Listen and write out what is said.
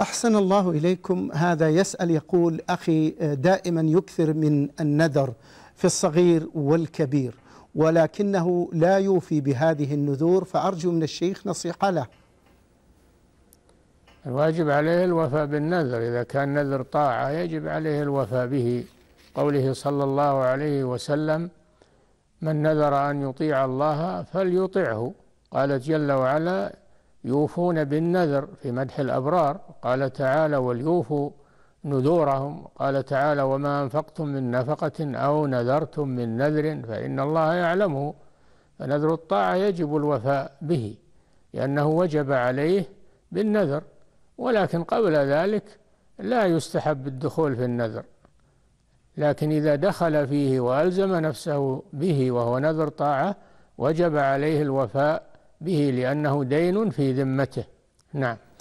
أحسن الله إليكم هذا يسأل يقول أخي دائما يكثر من النذر في الصغير والكبير ولكنه لا يوفي بهذه النذور فأرجو من الشيخ نصيحة له الواجب عليه الوفاء بالنذر إذا كان نذر طاعة يجب عليه الوفاء به قوله صلى الله عليه وسلم من نذر أن يطيع الله فليطعه قال جل وعلا يوفون بالنذر في مدح الأبرار قال تعالى وليوفوا نذورهم قال تعالى وما أنفقتم من نفقة أو نذرتم من نذر فإن الله يعلمه فنذر الطاعة يجب الوفاء به لأنه وجب عليه بالنذر ولكن قبل ذلك لا يستحب الدخول في النذر لكن إذا دخل فيه وألزم نفسه به وهو نذر طاعة وجب عليه الوفاء به لأنه دين في ذمته نعم